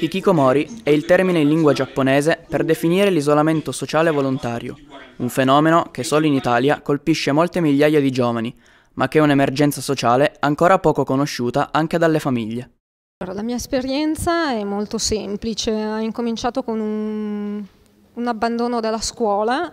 Hikikomori è il termine in lingua giapponese per definire l'isolamento sociale volontario, un fenomeno che solo in Italia colpisce molte migliaia di giovani, ma che è un'emergenza sociale ancora poco conosciuta anche dalle famiglie. La mia esperienza è molto semplice, ha incominciato con un, un abbandono della scuola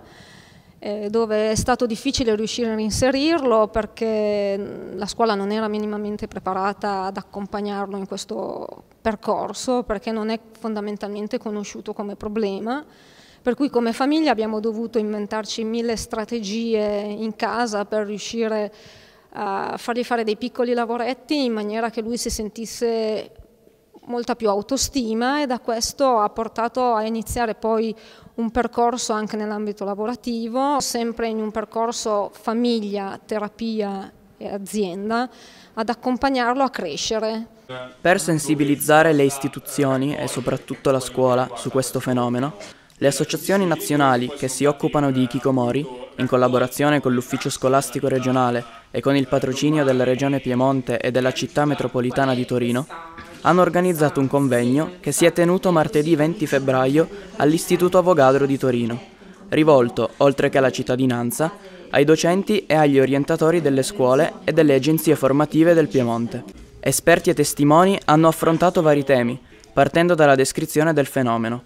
eh, dove è stato difficile riuscire a inserirlo perché la scuola non era minimamente preparata ad accompagnarlo in questo percorso perché non è fondamentalmente conosciuto come problema. Per cui come famiglia abbiamo dovuto inventarci mille strategie in casa per riuscire a fargli fare dei piccoli lavoretti in maniera che lui si sentisse molta più autostima e da questo ha portato a iniziare poi un percorso anche nell'ambito lavorativo, sempre in un percorso famiglia, terapia e azienda, ad accompagnarlo a crescere. Per sensibilizzare le istituzioni e soprattutto la scuola su questo fenomeno, le associazioni nazionali che si occupano di Kikomori, in collaborazione con l'Ufficio Scolastico Regionale e con il patrocinio della Regione Piemonte e della Città Metropolitana di Torino, hanno organizzato un convegno che si è tenuto martedì 20 febbraio all'Istituto Avogadro di Torino, rivolto, oltre che alla cittadinanza, ai docenti e agli orientatori delle scuole e delle agenzie formative del Piemonte. Esperti e testimoni hanno affrontato vari temi, partendo dalla descrizione del fenomeno,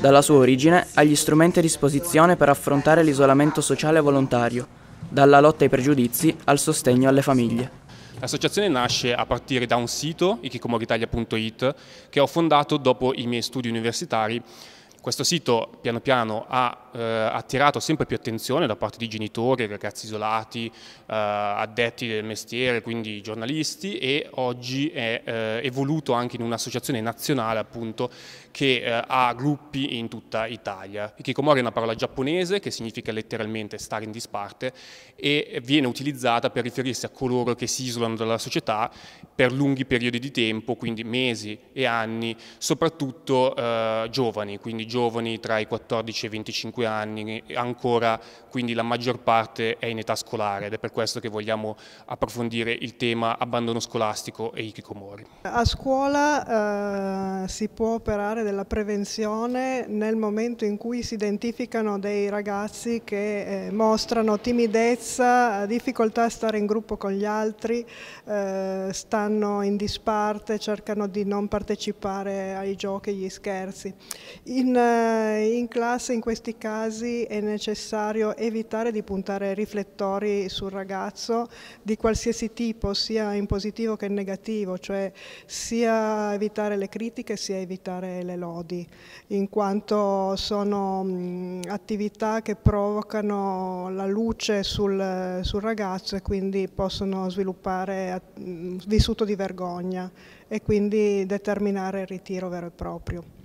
dalla sua origine agli strumenti a disposizione per affrontare l'isolamento sociale volontario, dalla lotta ai pregiudizi al sostegno alle famiglie. L'associazione nasce a partire da un sito, ikikomoritalia.it, che ho fondato dopo i miei studi universitari. Questo sito piano piano ha eh, attirato sempre più attenzione da parte di genitori, ragazzi isolati, eh, addetti del mestiere, quindi giornalisti e oggi è eh, evoluto anche in un'associazione nazionale appunto che eh, ha gruppi in tutta Italia. Hikikomori è una parola giapponese che significa letteralmente stare in disparte e viene utilizzata per riferirsi a coloro che si isolano dalla società per lunghi periodi di tempo, quindi mesi e anni, soprattutto eh, giovani, quindi giovani tra i 14 e i 25 5 anni ancora, quindi la maggior parte è in età scolare ed è per questo che vogliamo approfondire il tema abbandono scolastico e ikikomori. A scuola eh, si può operare della prevenzione nel momento in cui si identificano dei ragazzi che eh, mostrano timidezza, difficoltà a stare in gruppo con gli altri, eh, stanno in disparte, cercano di non partecipare ai giochi, agli scherzi. In, eh, in classe in questi casi casi è necessario evitare di puntare riflettori sul ragazzo di qualsiasi tipo, sia in positivo che in negativo, cioè sia evitare le critiche sia evitare le lodi, in quanto sono mh, attività che provocano la luce sul, sul ragazzo e quindi possono sviluppare mh, vissuto di vergogna e quindi determinare il ritiro vero e proprio.